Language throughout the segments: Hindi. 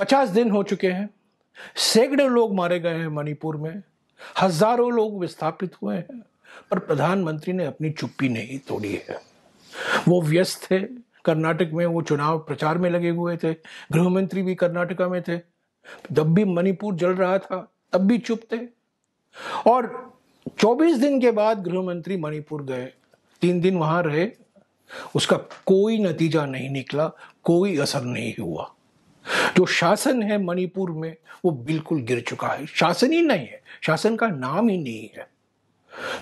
पचास दिन हो चुके हैं सैकड़ों लोग मारे गए हैं मणिपुर में हजारों लोग विस्थापित हुए हैं पर प्रधानमंत्री ने अपनी चुप्पी नहीं तोड़ी है वो व्यस्त थे कर्नाटक में वो चुनाव प्रचार में लगे हुए थे गृहमंत्री भी कर्नाटका में थे जब भी मणिपुर जल रहा था तब भी चुप थे और 24 दिन के बाद गृहमंत्री मणिपुर गए तीन दिन वहां रहे उसका कोई नतीजा नहीं निकला कोई असर नहीं हुआ जो शासन है मणिपुर में वो बिल्कुल गिर चुका है शासन ही नहीं है शासन का नाम ही नहीं है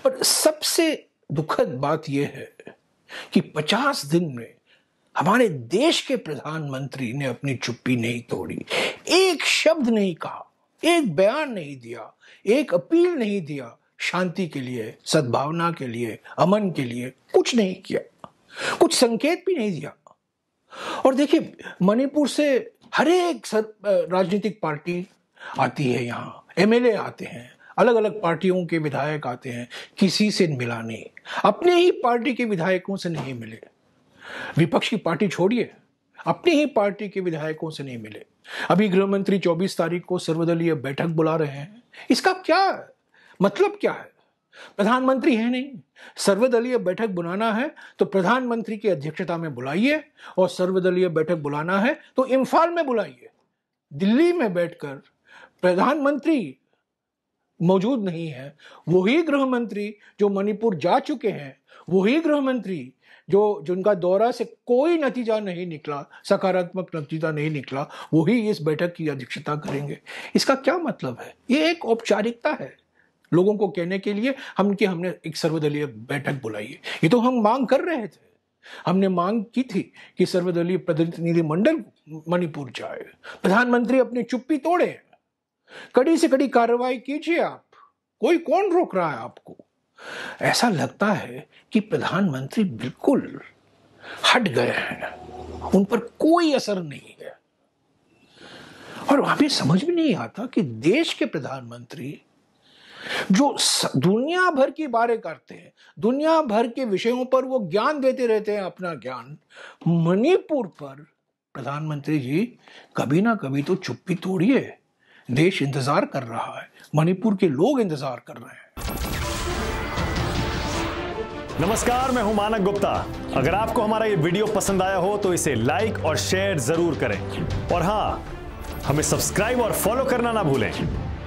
पर सबसे दुखद बात यह है कि 50 दिन में हमारे देश के प्रधानमंत्री ने अपनी चुप्पी नहीं तोड़ी एक शब्द नहीं कहा एक बयान नहीं दिया एक अपील नहीं दिया शांति के लिए सद्भावना के लिए अमन के लिए कुछ नहीं किया कुछ संकेत भी नहीं दिया और देखिए मणिपुर से हर एक राजनीतिक पार्टी आती है यहाँ एमएलए आते हैं अलग अलग पार्टियों के विधायक आते हैं किसी से मिला नहीं अपने ही पार्टी के विधायकों से नहीं मिले विपक्ष की पार्टी छोड़िए अपनी ही पार्टी के विधायकों से नहीं मिले अभी गृह मंत्री चौबीस तारीख को सर्वदलीय बैठक बुला रहे हैं इसका क्या मतलब क्या है प्रधानमंत्री है नहीं सर्वदलीय बैठक बुलाना है तो प्रधानमंत्री की अध्यक्षता में बुलाइए और सर्वदलीय बैठक बुलाना है तो इम्फाल में बुलाइए दिल्ली में बैठकर प्रधानमंत्री मौजूद नहीं है वही गृह मंत्री जो मणिपुर जा चुके हैं वही गृह मंत्री जो जिनका दौरा से कोई नतीजा नहीं निकला सकारात्मक नतीजा नहीं निकला वही इस बैठक की अध्यक्षता करेंगे इसका क्या मतलब है ये एक औपचारिकता है लोगों को कहने के लिए हम कि हमने एक सर्वदलीय बैठक बुलाई है ये तो हम मांग कर रहे थे हमने मांग की थी कि सर्वदलीय प्रतिनिधि मंडल मणिपुर जाए प्रधानमंत्री अपनी चुप्पी तोड़े कड़ी से कड़ी कार्रवाई कीजिए आप कोई कौन रोक रहा है आपको ऐसा लगता है कि प्रधानमंत्री बिल्कुल हट गए हैं उन पर कोई असर नहीं है और हमें समझ में नहीं आता कि देश के प्रधानमंत्री जो दुनिया भर की बारे करते हैं दुनिया भर के विषयों पर वो ज्ञान देते रहते हैं अपना ज्ञान मणिपुर पर प्रधानमंत्री जी कभी ना कभी तो चुप्पी तोड़िए देश इंतजार कर रहा है मणिपुर के लोग इंतजार कर रहे हैं नमस्कार मैं हूं मानक गुप्ता अगर आपको हमारा ये वीडियो पसंद आया हो तो इसे लाइक और शेयर जरूर करें और हाँ हमें सब्सक्राइब और फॉलो करना ना भूलें